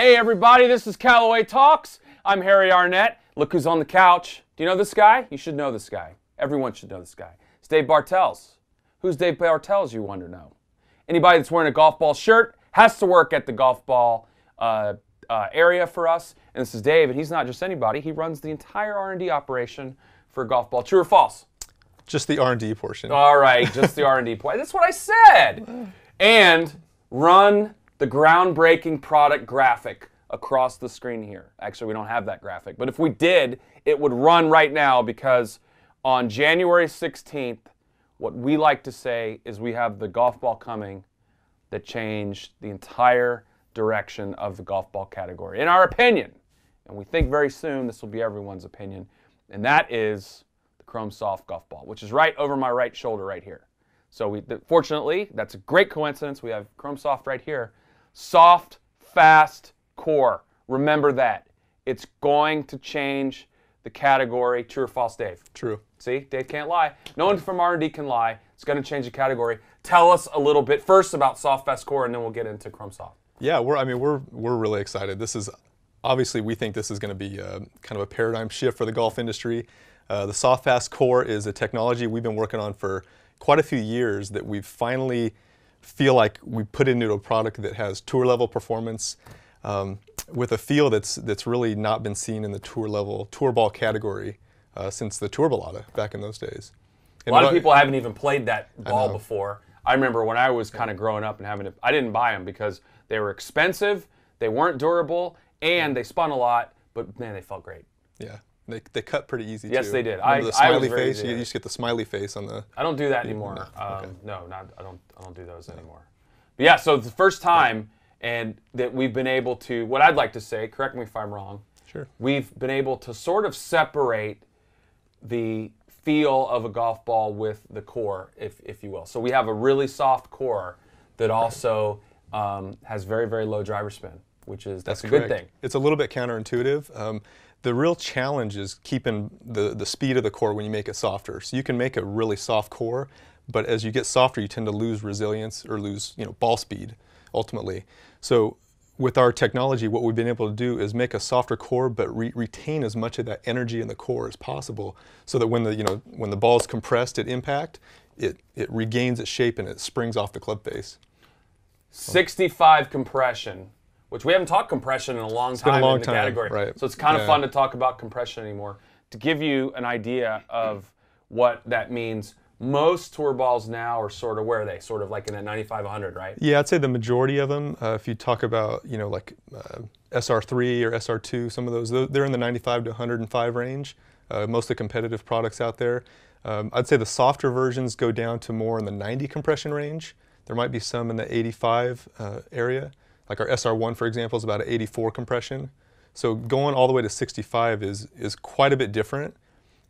Hey, everybody, this is Callaway Talks. I'm Harry Arnett. Look who's on the couch. Do you know this guy? You should know this guy. Everyone should know this guy. It's Dave Bartels. Who's Dave Bartels, you wonder know? Anybody that's wearing a golf ball shirt has to work at the golf ball uh, uh, area for us. And this is Dave, and he's not just anybody. He runs the entire R&D operation for golf ball. True or false? Just the R&D portion. All right, just the R&D portion. That's what I said. And run the groundbreaking product graphic across the screen here. Actually, we don't have that graphic, but if we did, it would run right now because on January 16th, what we like to say is we have the golf ball coming that changed the entire direction of the golf ball category, in our opinion. And we think very soon this will be everyone's opinion, and that is the Chrome Soft golf ball, which is right over my right shoulder right here. So we, fortunately, that's a great coincidence. We have Chrome Soft right here. Soft, fast core. Remember that. It's going to change the category. True or false, Dave? True. See, Dave can't lie. No one from R&D can lie. It's going to change the category. Tell us a little bit first about soft fast core, and then we'll get into Chrome soft. Yeah, we're. I mean, we're we're really excited. This is obviously we think this is going to be a, uh, kind of a paradigm shift for the golf industry. Uh, the soft fast core is a technology we've been working on for quite a few years that we've finally feel like we put into a product that has tour level performance um, with a feel that's that's really not been seen in the tour level tour ball category uh, since the tour ballada back in those days. And a lot of people I, haven't even played that ball I before. I remember when I was kind of growing up and having to, I didn't buy them because they were expensive, they weren't durable, and they spun a lot, but man, they felt great. Yeah. They, they cut pretty easy. Yes, too. they did. Remember I the smiley I was very face. You, you just get the smiley face on the. I don't do that anymore. No, um, no not I don't I don't do those anymore. But yeah, so the first time and that we've been able to what I'd like to say. Correct me if I'm wrong. Sure. We've been able to sort of separate the feel of a golf ball with the core, if if you will. So we have a really soft core that also um, has very very low driver spin, which is that's, that's a good thing. It's a little bit counterintuitive. Um, the real challenge is keeping the, the speed of the core when you make it softer. So you can make a really soft core, but as you get softer, you tend to lose resilience or lose you know, ball speed ultimately. So with our technology, what we've been able to do is make a softer core, but re retain as much of that energy in the core as possible, so that when the you know when the is compressed at impact, it it regains its shape and it springs off the club face. 65 compression which we haven't talked compression in a long it's time a long in the time, category. Right. So it's kind of yeah. fun to talk about compression anymore. To give you an idea of what that means, most tour balls now are sort of where are they? Sort of like in that 9500, right? Yeah, I'd say the majority of them. Uh, if you talk about you know like uh, SR3 or SR2, some of those they're in the 95 to 105 range. Uh, competitive products out there. Um, I'd say the softer versions go down to more in the 90 compression range. There might be some in the 85 uh, area. Like our SR1, for example, is about an 84 compression. So going all the way to 65 is, is quite a bit different.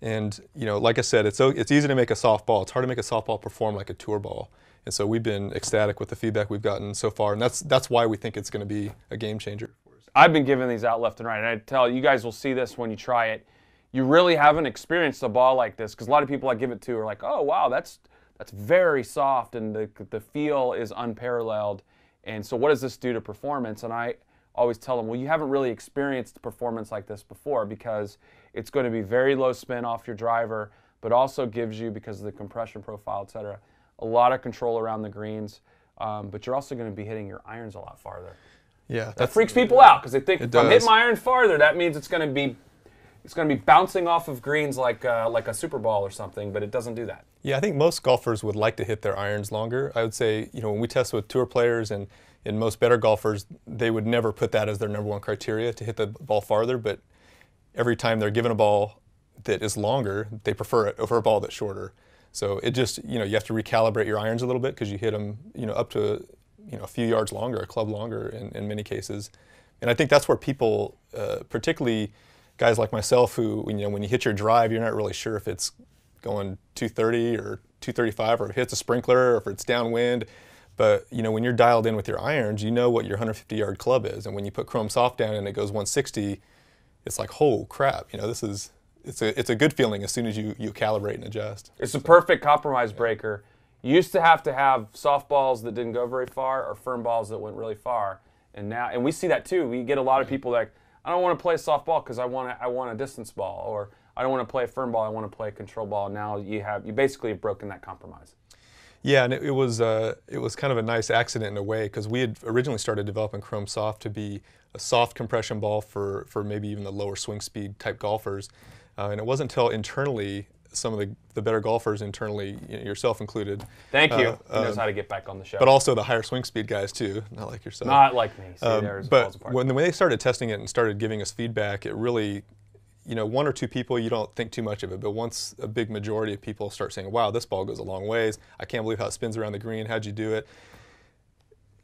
And you know, like I said, it's, it's easy to make a softball. It's hard to make a softball perform like a tour ball. And so we've been ecstatic with the feedback we've gotten so far. And that's, that's why we think it's going to be a game changer. I've been giving these out left and right. And I tell you, you guys will see this when you try it. You really haven't experienced a ball like this because a lot of people I give it to are like, oh, wow, that's, that's very soft and the, the feel is unparalleled. And so, what does this do to performance? And I always tell them, well, you haven't really experienced performance like this before because it's going to be very low spin off your driver, but also gives you, because of the compression profile, et cetera, a lot of control around the greens. Um, but you're also going to be hitting your irons a lot farther. Yeah, that freaks people out because they think if I'm hitting my iron farther, that means it's going to be it's going to be bouncing off of greens like uh, like a super ball or something, but it doesn't do that. Yeah, I think most golfers would like to hit their irons longer. I would say, you know, when we test with tour players and and most better golfers, they would never put that as their number one criteria to hit the ball farther. But every time they're given a ball that is longer, they prefer it over a ball that's shorter. So it just, you know, you have to recalibrate your irons a little bit because you hit them, you know, up to, you know, a few yards longer, a club longer in, in many cases. And I think that's where people, uh, particularly guys like myself who, you know, when you hit your drive, you're not really sure if it's going 230 or 235 or if it hits a sprinkler or if it's downwind. But you know, when you're dialed in with your irons, you know what your 150 yard club is. And when you put chrome soft down and it goes 160, it's like, oh crap, you know, this is it's a it's a good feeling as soon as you you calibrate and adjust. It's so, a perfect compromise yeah. breaker. You used to have to have soft balls that didn't go very far or firm balls that went really far. And now and we see that too. We get a lot of people that I don't want to play softball because I want to, I want a distance ball, or I don't want to play a firm ball. I want to play a control ball. Now you have you basically have broken that compromise. Yeah, and it, it was uh, it was kind of a nice accident in a way because we had originally started developing Chrome Soft to be a soft compression ball for for maybe even the lower swing speed type golfers, uh, and it wasn't until internally some of the, the better golfers internally, yourself included. Thank you. Uh, he knows um, how to get back on the show. But also the higher swing speed guys too, not like yourself. Not like me. See, um, but when, when they started testing it and started giving us feedback, it really, you know, one or two people, you don't think too much of it. But once a big majority of people start saying, "Wow, this ball goes a long ways. I can't believe how it spins around the green. How'd you do it?"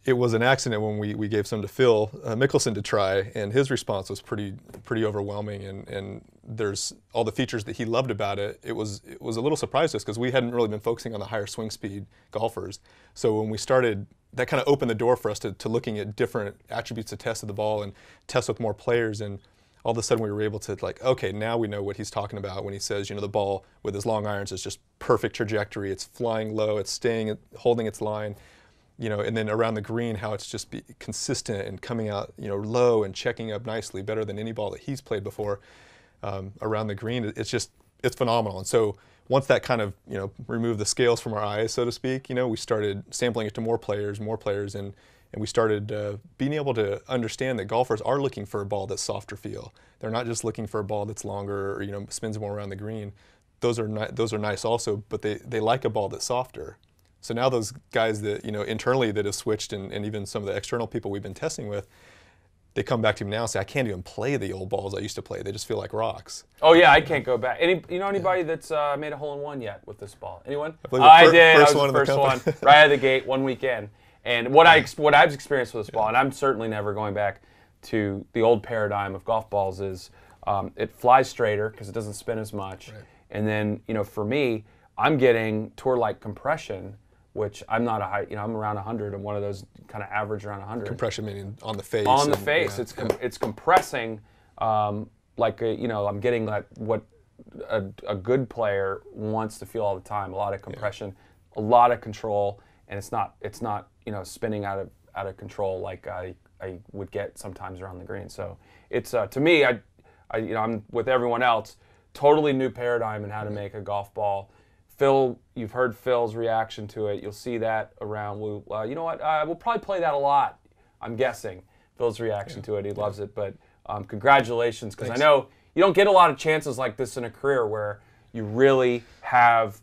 it was an accident when we, we gave some to Phil uh, Mickelson to try, and his response was pretty pretty overwhelming. And, and there's all the features that he loved about it. It was it was a little surprise to us because we hadn't really been focusing on the higher swing speed golfers. So when we started, that kind of opened the door for us to, to looking at different attributes to test of the ball and test with more players. And all of a sudden we were able to like, okay, now we know what he's talking about when he says, you know, the ball with his long irons is just perfect trajectory. It's flying low. It's staying holding its line you know, and then around the green, how it's just consistent and coming out, you know, low and checking up nicely, better than any ball that he's played before. Um, around the green, it's just it's phenomenal. And so once that kind of you know removed the scales from our eyes, so to speak, you know, we started sampling it to more players, more players, and and we started uh, being able to understand that golfers are looking for a ball that's softer feel. They're not just looking for a ball that's longer or you know spins more around the green. Those are those are nice also, but they they like a ball that's softer. So now those guys that, you know, internally that have switched and, and even some of the external people we've been testing with, they come back to me now and say, I can't even play the old balls I used to play. They just feel like rocks. Oh yeah, I can't go back. Any, you know anybody yeah. that's uh, made a hole in one yet with this ball? Anyone? I, I fir- did. First I was the first one, right out of the gate, one weekend. And what I what I've experienced with this yeah. ball, and I'm certainly never going back to the old paradigm of golf balls, is um, it flies straighter because it doesn't spin as much, right. and then you know for me, I'm getting tour-like compression which I'm not a high, you know, I'm around 100. I'm one of those kind of average around 100. Compression meaning on the face. On the and, face, yeah, it's com- yeah. it's compressing, um, like a, you know, I'm getting that what a, a, good player wants to feel all the time. A lot of compression, yeah. a lot of control, and it's not it's not you know spinning out of out of control like I I would get sometimes around the green. So it's uh, to me, I, I you know, I'm with everyone else, totally new paradigm in how to mm-hmm. make a golf ball Phil, you've heard Phil's reaction to it. You'll see that around. we uh, you know what? Uh, we'll probably play that a lot. I'm guessing Phil's reaction yeah. to it. He yeah. loves it. But um, congratulations, because I know you don't get a lot of chances like this in a career where you really have,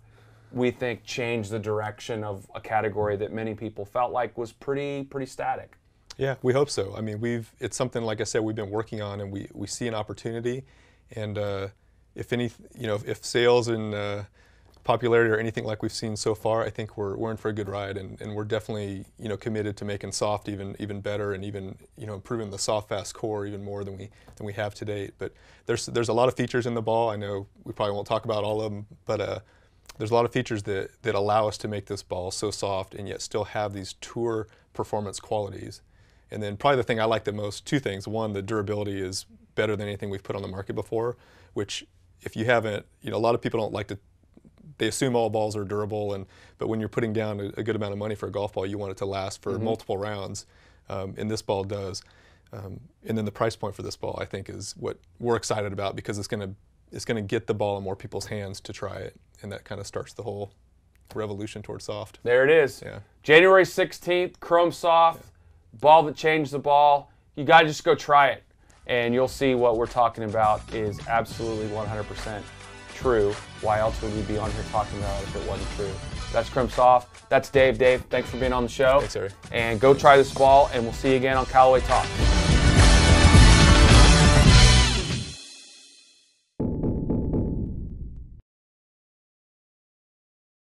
we think, changed the direction of a category that many people felt like was pretty pretty static. Yeah, we hope so. I mean, we've it's something like I said we've been working on, and we we see an opportunity, and uh, if any, you know, if sales and uh, popularity or anything like we've seen so far, I think we're, we're in for a good ride and, and we're definitely, you know, committed to making soft even even better and even, you know, improving the soft fast core even more than we than we have to date. But there's there's a lot of features in the ball. I know we probably won't talk about all of them, but uh, there's a lot of features that, that allow us to make this ball so soft and yet still have these tour performance qualities. And then probably the thing I like the most, two things. One, the durability is better than anything we've put on the market before, which if you haven't, you know, a lot of people don't like to they assume all balls are durable, and but when you're putting down a, a good amount of money for a golf ball, you want it to last for mm -hmm. multiple rounds, um, and this ball does. Um, and then the price point for this ball, I think, is what we're excited about because it's going to it's going to get the ball in more people's hands to try it, and that kind of starts the whole revolution towards soft. There it is. Yeah. January 16th, Chrome Soft, yeah. ball that changed the ball. You got to just go try it, and you'll see what we're talking about is absolutely 100% true, why else would we be on here talking about it if it wasn't true? That's Crimp Soft. That's Dave. Dave, thanks for being on the show. Thanks, Harry. And go try this ball, and we'll see you again on Callaway Talk.